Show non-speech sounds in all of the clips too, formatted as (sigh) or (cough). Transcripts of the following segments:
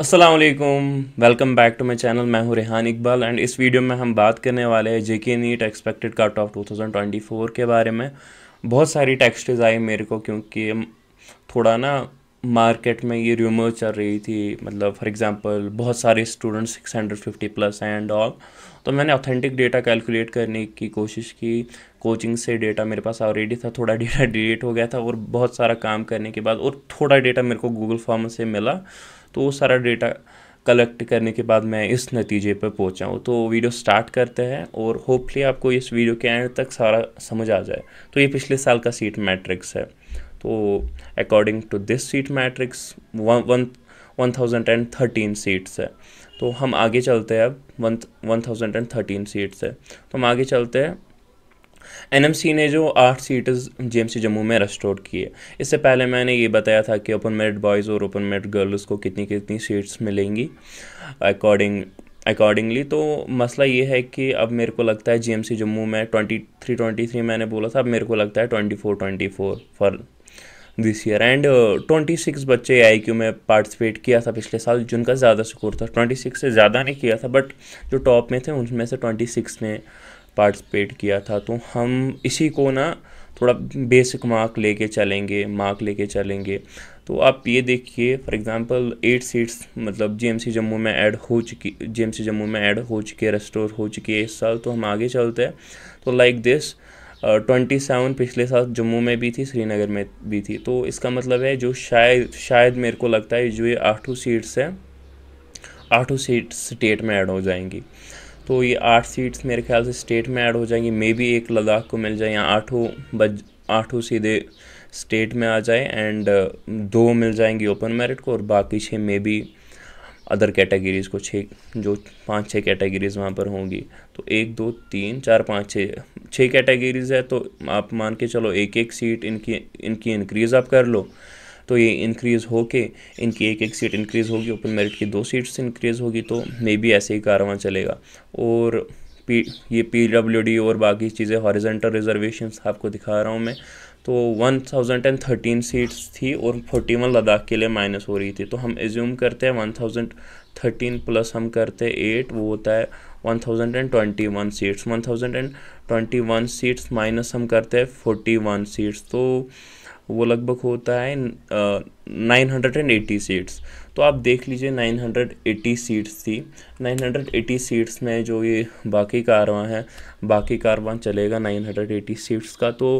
Aslam welcome back to my channel मैं हूँ Rehan Iqbal and इस वीडियो में हम बात करने वाले हैं जे के नीट एक्सपेक्टेड कट ऑफ 2024 के बारे में बहुत सारी टेक्स्टेज आई मेरे को क्योंकि थोड़ा ना मार्केट में ये र्यूमर चल रही थी मतलब फॉर एग्जांपल बहुत सारे स्टूडेंट्स 650 प्लस हैं एंड ऑल तो मैंने ऑथेंटिक डेटा कैलकुलेट करने की कोशिश की कोचिंग से डेटा मेरे पास ऑलरेडी था थोड़ा डेटा डिलीट (laughs) हो गया था और बहुत सारा काम करने के बाद और थोड़ा डेटा मेरे को गूगल फॉर्म से मिला तो वो सारा डेटा कलेक्ट करने के बाद मैं इस नतीजे पर पहुंचा हूँ तो वीडियो स्टार्ट करते हैं और होपफुली आपको इस वीडियो के एंड तक सारा समझ आ जाए तो ये पिछले साल का सीट मैट्रिक्स है तो according to this seat matrix one one thousand and thirteen seats है तो हम आगे चलते हैं अब one one thousand and thirteen seats है तो हम आगे चलते हैं एनएमसी ने जो आठ सीटें जेएमसी जम्मू में रेस्टोर की है इससे पहले मैंने ये बताया था कि ओपन मेरिट बॉयज़ और ओपन मेरिट गर्ल्स को कितनी कितनी सीट्स मिलेंगी अकॉर्डिंग अकॉर्डिंगली तो मसला ये है कि अब मेरे को लगता है जीएमसी जम्मू में ट्वेंटी थ्री ट्वेंटी थ्री मैंने बोला था अब मेरे को लगता है twenty four twenty four for this year and twenty six बच्चे आई क्यू में पार्टिसिपेट किया था पिछले साल जिनका ज़्यादा स्कोर था ट्वेंटी सिक्स से ज़्यादा ने किया था बट जो टॉप में थे उनमें से ट्वेंटी सिक्स ने पार्टिसिपेट किया था तो हम इसी को ना थोड़ा बेसिक मार्क लेके चलेंगे मार्क लेके चलेंगे तो आप ये देखिए फॉर एग्जांपल एट सीट्स मतलब जीएमसी जम्मू में ऐड हो चुकी जीएमसी जम्मू में ऐड हो चुकी है रेस्टोर हो चुकी है इस साल तो हम आगे चलते हैं तो लाइक दिस ट्वेंटी सेवन पिछले साल जम्मू में भी थी श्रीनगर में भी थी तो इसका मतलब है जो शायद शायद मेरे को लगता है जो ये आठों सीट्स हैं आठों सीट स्टेट में ऐड हो जाएंगी तो ये आठ सीट्स मेरे ख्याल से स्टेट में ऐड हो जाएंगी मे बी एक लद्दाख को मिल जाए या आठों बज आठों सीधे स्टेट में आ जाए एंड uh, दो मिल जाएंगी ओपन मेरिट को और बाकी छः मे बी अदर कैटेगरीज़ को छः जो पांच छः कैटेगरीज़ वहाँ पर होंगी तो एक दो तीन चार पाँच छः छः कैटेगरीज़ है तो आप मान के चलो एक एक सीट इनकी इनकी इंक्रीज़ आप कर लो तो ये इंक्रीज़ होके इनकी एक एक सीट इंक्रीज़ होगी ओपन मेरिट की दो सीट्स इंक्रीज़ होगी तो मे बी ऐसे ही कारवां चलेगा और पी ये पी डब्ल्यू डी और बाकी चीज़ें हॉरिजेंटल रिजर्वेशन आपको दिखा रहा हूँ मैं तो 1013 सीट्स थी और 41 लद्दाख के लिए माइनस हो रही थी तो हम एज्यूम करते हैं 1013 प्लस हम करते हैं एट वो होता है 1021 सीट्स 1021 सीट्स माइनस हम करते हैं 41 सीट्स तो वो लगभग होता है nine hundred and eighty seats तो आप देख लीजिए नाइन हंड्रेड एटी सीट्स थी नाइन हंड्रेड एटी सीट्स में जो ये बाकी कारवां हैं बाकी कारवां चलेगा नाइन हंड्रेड एटी सीट्स का तो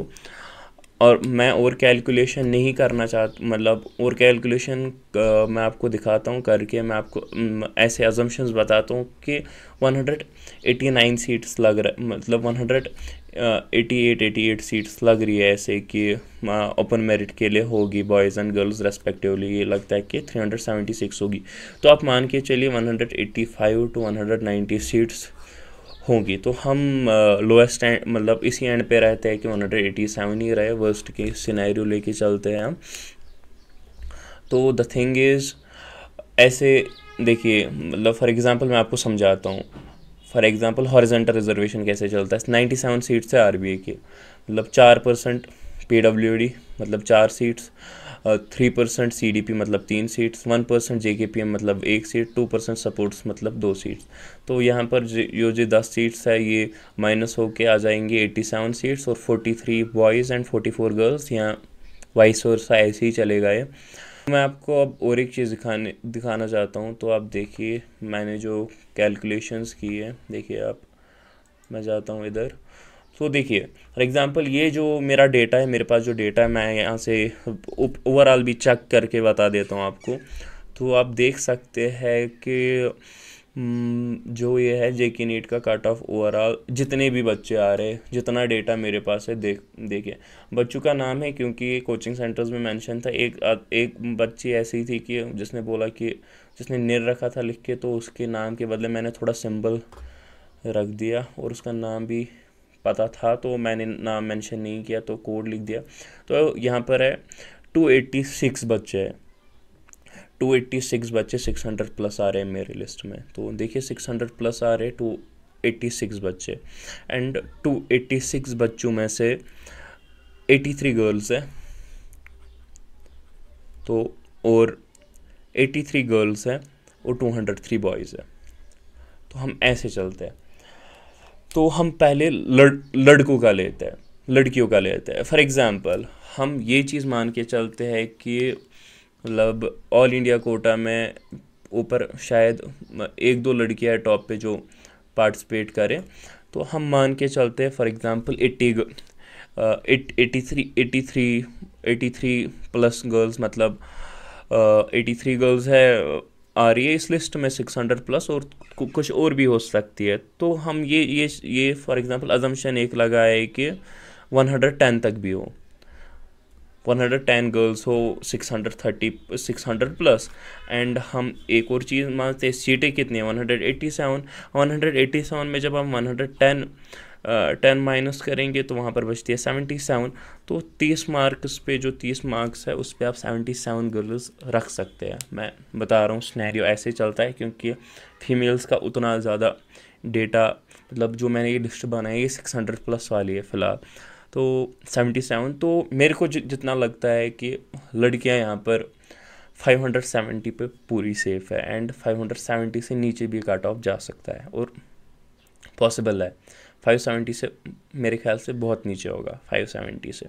और मैं और कैलकुलेशन नहीं करना चाहता मतलब और कैलकुलेशन मैं आपको दिखाता हूँ करके मैं आपको ऐसे अजम्पन्स बताता हूँ कि 189 सीट्स लग रहा मतलब eighty eight eighty eight seats लग रही है ऐसे कि ओपन हाँ, मेरिट के लिए होगी बॉयज़ एंड गर्ल्स रेस्पेक्टिवली ये लगता है कि थ्री हंड्रेड सेवेंटी सिक्स होगी तो आप मान के चलिए one hundred eighty five to one hundred ninety seats होंगी तो हम लोएस्ट एंड मतलब इसी एंड पे रहते हैं कि वन हंड्रेड सेवन ही रहे वर्स्ट के सिनेरियो लेके चलते हैं हम तो द थिंग इज़ ऐसे देखिए मतलब फॉर एग्ज़ाम्पल मैं आपको समझाता हूँ फॉर एग्जांपल हॉरिजेंटल रिजर्वेशन कैसे चलता है नाइन्टी सेवन सीट्स है आर की मतलब चार परसेंट पी डब्ल्यू डी मतलब चार seats three percent C D P मतलब तीन सीट्स वन परसेंट जे के पी एम मतलब एक सीट टू परसेंट सपोर्ट्स मतलब दो सीट्स तो यहाँ पर जो जो दस सीट्स है ये माइनस होके आ जाएंगे एट्टी सेवन सीट्स और forty three boys and forty four girls यहाँ वाइस और ऐसे ही चलेगा ये मैं आपको अब और एक चीज़ दिखाने दिखाना चाहता हूँ तो आप देखिए मैंने जो कैलकुलेशंस की है देखिए आप मैं जाता हूँ इधर तो देखिए फॉर एग्ज़ाम्पल ये जो मेरा डेटा है मेरे पास जो डेटा है मैं यहाँ से ओवरऑल भी चेक करके बता देता हूँ आपको तो आप देख सकते हैं कि हम्म, जो ये है जे के नीट का कट ऑफ ओवरऑल जितने भी बच्चे आ रहे जितना डेटा मेरे पास है देख देखिए बच्चों का नाम है क्योंकि कोचिंग सेंटर्स में मेंशन था एक एक बच्ची ऐसी थी कि जिसने बोला कि जिसने निर रखा था लिख के तो उसके नाम के बदले मैंने थोड़ा सिंबल रख दिया और उसका नाम भी पता था तो मैंने नाम मेंशन नहीं किया तो कोड लिख दिया तो यहाँ पर है टू एट्टी सिक्स बच्चे हैं टू एट्टी सिक्स बच्चे सिक्स हंड्रेड प्लस आ रहे हैं मेरी लिस्ट में तो देखिए सिक्स हंड्रेड प्लस आ रहे टू एट्टी सिक्स बच्चे एंड टू एट्टी सिक्स बच्चों में से एटी थ्री गर्ल्स हैं तो और एटी थ्री गर्ल्स हैं और टू हंड्रेड थ्री बॉयज़ हैं तो हम ऐसे चलते हैं तो हम पहले लड़ लड़कों का लेते हैं लड़कियों का लेते हैं फॉर एग्ज़ाम्पल हम ये चीज़ मान के चलते हैं कि मतलब ऑल इंडिया कोटा में ऊपर शायद एक दो लड़कियाँ टॉप पे जो पार्टिसिपेट करें तो हम मान के चलते हैं for example eighty eighty three eighty three eighty three plus girls मतलब एटी थ्री गर्ल्स है आ रही है इस लिस्ट में सिक्स हंड्रेड प्लस और कुछ और भी हो सकती है तो हम ये ये ये फॉर एग्ज़ाम्पल अजमशन एक लगाए कि वन हंड्रेड टेन तक भी हो 110 गर्ल्स हो 630 600 प्लस एंड हम एक और चीज़ मानते हैं सीटें कितनी है 187 187 में जब हम 110 टेन uh, माइनस करेंगे तो वहाँ पर बचती है सेवेंटी सेवन तो तीस मार्क्स पे जो तीस मार्क्स है उस पर आप सेवेंटी सेवन गर्ल्स रख सकते हैं मैं बता रहा हूँ स्नैरियो ऐसे चलता है क्योंकि फीमेल्स का उतना ज़्यादा डेटा मतलब जो मैंने ये लिस्ट बनाई है सिक्स हंड्रेड प्लस वाली है फ़िलहाल तो सेवेंटी सेवन तो मेरे को जितना लगता है कि लड़कियां यहाँ पर फाइव हंड्रेड सेवेंटी पर पूरी सेफ है एंड फाइव हंड्रेड सेवेंटी से नीचे भी कट ऑफ जा सकता है और पॉसिबल है फाइव सेवेंटी से मेरे ख्याल से बहुत नीचे होगा फाइव सेवेंटी से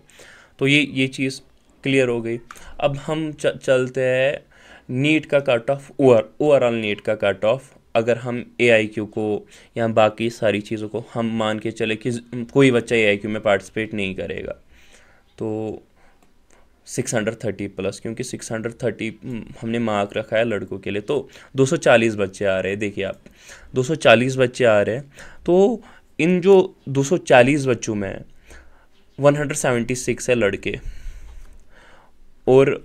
तो ये ये चीज़ क्लियर हो गई अब हम च, चलते हैं नीट का cut off over overall NEET का कट ऑफ अगर हम ए आई क्यू को या बाकी सारी चीज़ों को हम मान के चले कि कोई बच्चा ए आई क्यू में पार्टिसिपेट नहीं करेगा तो सिक्स हंड्रेड थर्टी प्लस क्योंकि सिक्स हंड्रेड थर्टी हमने मार्क रखा है लड़कों के लिए तो दो सौ चालीस बच्चे आ रहे हैं देखिए आप दो सौ चालीस बच्चे आ रहे हैं तो इन जो दो सौ चालीस बच्चों में वन हंड्रेड सेवेंटी सिक्स है लड़के और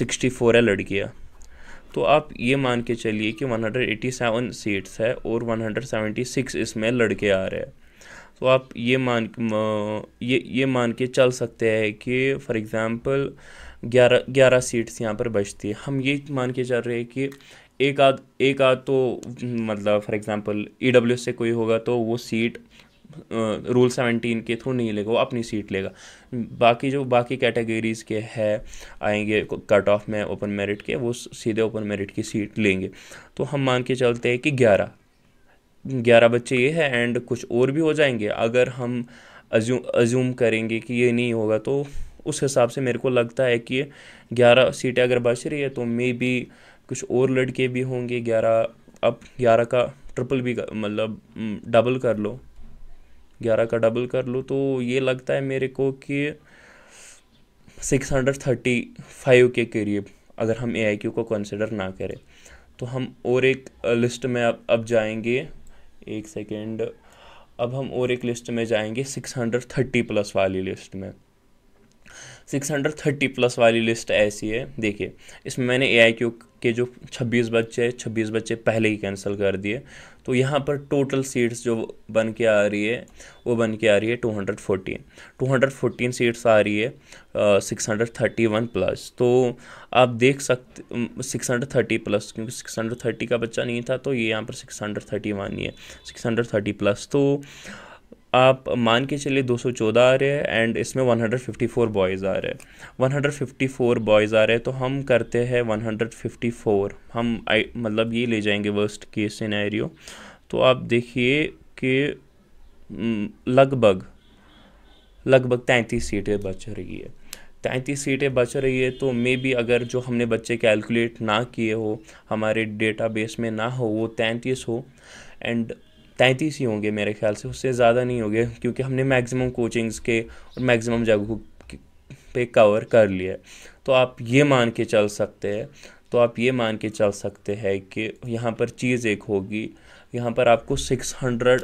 सिक्सटी फोर है लड़कियाँ तो आप ये मान के चलिए कि 187 सीट्स है और 176 इसमें लड़के आ रहे हैं तो आप ये मान ये ये मान के चल सकते हैं कि फॉर एग्ज़ाम्पल ग्यारह ग्यारह सीट्स यहाँ पर बचती है हम ये मान के चल रहे हैं कि एक आध एक आध तो मतलब फॉर एग्ज़ाम्पल ई से कोई होगा तो वो सीट रूल सेवेंटीन के थ्रू नहीं लेगा वो अपनी सीट लेगा बाकी जो बाकी कैटेगरीज़ के है आएंगे कट ऑफ में ओपन मेरिट के वो सीधे ओपन मेरिट की सीट लेंगे तो हम मान के चलते हैं कि ग्यारह ग्यारह बच्चे ये है एंड कुछ और भी हो जाएंगे अगर हम अज्यूम अज्यूम करेंगे कि ये नहीं होगा तो उस हिसाब से मेरे को लगता है कि ग्यारह सीटें अगर बच रही है तो मे बी कुछ और लड़के भी होंगे ग्यारह अब ग्यारह का ट्रिपल भी मतलब डबल कर लो ग्यारह का डबल कर लूँ तो ये लगता है मेरे को कि सिक्स हंड्रेड थर्टी फाइव के करीब अगर हम ए आई क्यू को कंसिडर ना करें तो हम और एक लिस्ट में अब अब जाएंगे एक सेकेंड अब हम और एक लिस्ट में जाएंगे सिक्स हंड्रेड थर्टी प्लस वाली लिस्ट में सिक्स हंड्रेड थर्टी प्लस वाली लिस्ट ऐसी है देखिए इसमें मैंने ए आई क्यू के जो 26 बच्चे हैं 26 बच्चे पहले ही कैंसिल कर दिए तो यहाँ पर टोटल सीट्स जो बन के आ रही है वो बन के आ रही है 214 214 सीट्स आ रही है आ, 631 प्लस तो आप देख सकते 630 प्लस क्योंकि 630 का बच्चा नहीं था तो ये यहाँ पर 631 ही है 630 प्लस तो आप मान के चलिए 214 आ रहे हैं एंड इसमें 154 बॉयज़ आ रहे हैं 154 बॉयज़ आ रहे हैं तो हम करते हैं 154 हम आई मतलब ये ले जाएंगे वर्स्ट केस सिनेरियो तो आप देखिए कि हम्म, लगभग लगभग तैंतीस सीटें बच रही है तैंतीस सीटें बच रही है तो मे बी अगर जो हमने बच्चे कैलकुलेट ना किए हो हमारे डेटाबेस में ना हो वो तैंतीस हो एंड तैंतीस ही होंगे मेरे ख्याल से उससे ज़्यादा नहीं होंगे क्योंकि हमने मैक्सिमम कोचिंग्स के और मैक्सिमम जगहों पे कवर कर लिया तो आप ये मान के चल सकते हैं तो आप ये मान के चल सकते हैं कि यहाँ पर चीज़ एक होगी यहाँ पर आपको सिक्स हंड्रेड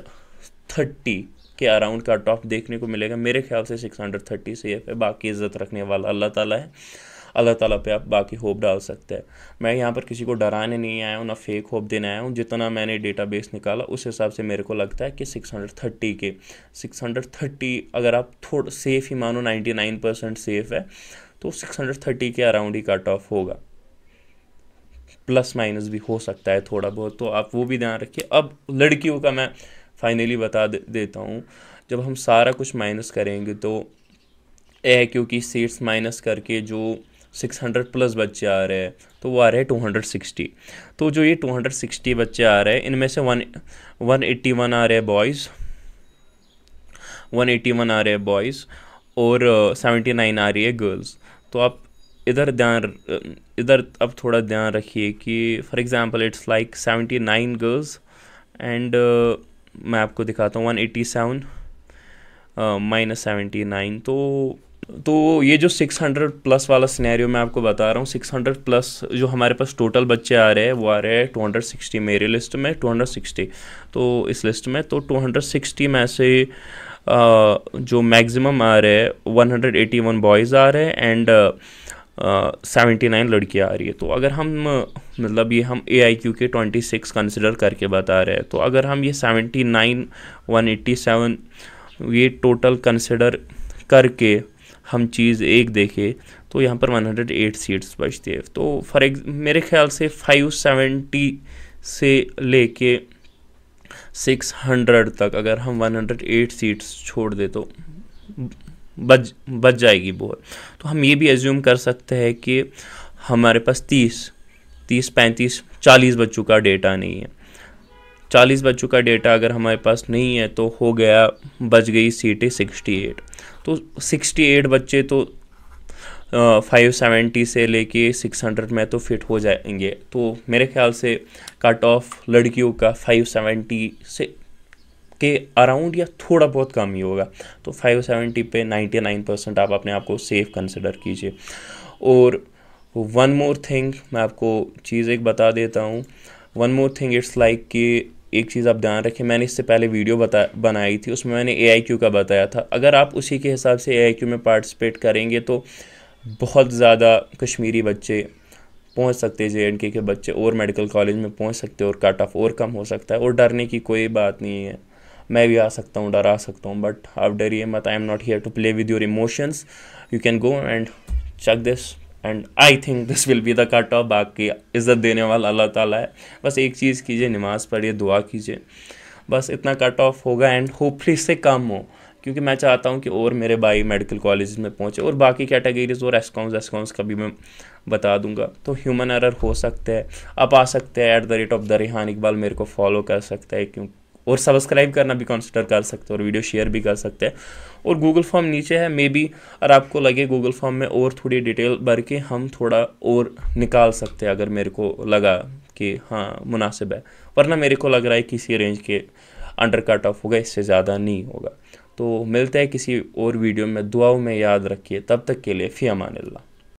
थर्टी के अराउंड कट ऑफ देखने को मिलेगा मेरे ख्याल से सिक्स हंड्रेड थर्टी से है बाकी इज़्ज़त रखने वाला अल्लाह ताला है अल्लाह ताला पे आप बाकी होप डाल सकते हैं मैं यहाँ पर किसी को डराने नहीं आया हूँ ना फेक होप देने आया हूँ जितना मैंने बेस निकाला उस हिसाब से मेरे को लगता है कि थर्टी के थर्टी अगर आप थोड़ा सेफ़ ही मानो नाइन परसेंट सेफ़ है तो थर्टी के अराउंड ही कट ऑफ होगा प्लस माइनस भी हो सकता है थोड़ा बहुत तो आप वो भी ध्यान रखिए अब लड़कियों का मैं फाइनली बता दे, देता हूँ जब हम सारा कुछ माइनस करेंगे तो ए क्योंकि सीट्स माइनस करके जो 600 प्लस बच्चे आ रहे हैं तो वो आ रहे हैं 260 तो जो ये 260 बच्चे आ रहे हैं इनमें से वन वन आ रहे हैं बॉयज़ 181 आ रहे हैं बॉयज़ और सेवेंटी uh, नाइन आ रही है गर्ल्स तो आप इधर ध्यान uh, इधर अब थोड़ा ध्यान रखिए कि for example it's like seventy nine girls and मैं आपको दिखाता हूँ one eighty seven minus seventy nine तो तो ये जो 600 प्लस वाला सिनेरियो मैं आपको बता रहा हूँ 600 प्लस जो हमारे पास टोटल बच्चे आ रहे हैं वो आ रहे हैं 260 मेरी लिस्ट में 260 तो इस लिस्ट में तो 260 में से जो मैक्सिमम आ रहे हैं 181 बॉयज़ आ रहे हैं एंड सेवेंटी नाइन लड़कियाँ आ रही है तो अगर हम मतलब ये हम ए आई क्यू के ट्वेंटी सिक्स कंसिडर करके बता रहे हैं तो अगर हम ये seventy nine one eighty seven ये टोटल कंसिडर करके हम चीज़ एक देखें तो यहाँ पर 108 सीट्स बचती है तो फॉर एग मेरे ख्याल से 570 से लेके 600 तक अगर हम 108 सीट्स छोड़ दे तो बच बच जाएगी बोल तो हम ये भी एज्यूम कर सकते हैं कि हमारे पास तीस तीस पैंतीस चालीस बच्चों का डेटा नहीं है चालीस बच्चों का डेटा अगर हमारे पास नहीं है तो हो गया बच गई सीटें सिक्सटी एट तो 68 बच्चे तो फाइव uh, सेवेंटी से लेके सिक्स हंड्रेड में तो फिट हो जाएंगे तो मेरे ख्याल से कट ऑफ लड़कियों का फाइव सेवेंटी से के अराउंड या थोड़ा बहुत कम ही होगा तो फाइव सेवेंटी पे नाइन्टी नाइन परसेंट आप अपने आप को सेफ कंसिडर कीजिए और वन मोर थिंग मैं आपको चीज़ एक बता देता हूँ one more thing it's like कि एक चीज़ आप ध्यान रखें मैंने इससे पहले वीडियो बता बनाई थी उसमें मैंने ए का बताया था अगर आप उसी के हिसाब से ए में पार्टिसिपेट करेंगे तो बहुत ज़्यादा कश्मीरी बच्चे पहुंच सकते हैं जे के बच्चे और मेडिकल कॉलेज में पहुंच सकते हैं और कट ऑफ और कम हो सकता है और डरने की कोई बात नहीं है मैं भी आ सकता हूँ डरा सकता हूँ बट आप डरिए मत I am not here to play with your emotions you can go and check this and I think this will be the cut off बाकी इज़्ज़त देने वाला अल्लाह ताला है बस एक चीज़ कीजिए नमाज़ पढ़िए दुआ कीजिए बस इतना कट ऑफ होगा एंड होपफुली इससे कम हो क्योंकि मैं चाहता हूँ कि और मेरे भाई मेडिकल कॉलेज में पहुँचे और बाकी कैटेगरीज और एसकॉम्स एसकॉम्स का भी मैं बता दूंगा तो ह्यूमन एरर हो सकता है आप आ सकते हैं at the rate of the Rihan Iqbal मेरे को फॉलो कर सकता है क्यों और सब्सक्राइब करना भी कंसिडर कर सकते हो और वीडियो शेयर भी कर सकते हैं और गूगल फॉर्म नीचे है मे बी और आपको लगे गूगल फॉर्म में और थोड़ी डिटेल भर के हम थोड़ा और निकाल सकते हैं अगर मेरे को लगा कि हाँ मुनासिब है वरना मेरे को लग रहा है किसी रेंज के अंडर कट ऑफ होगा इससे ज़्यादा नहीं होगा तो मिलते हैं किसी और वीडियो में दुआओं में याद रखिए तब तक के लिए फ़ी अमान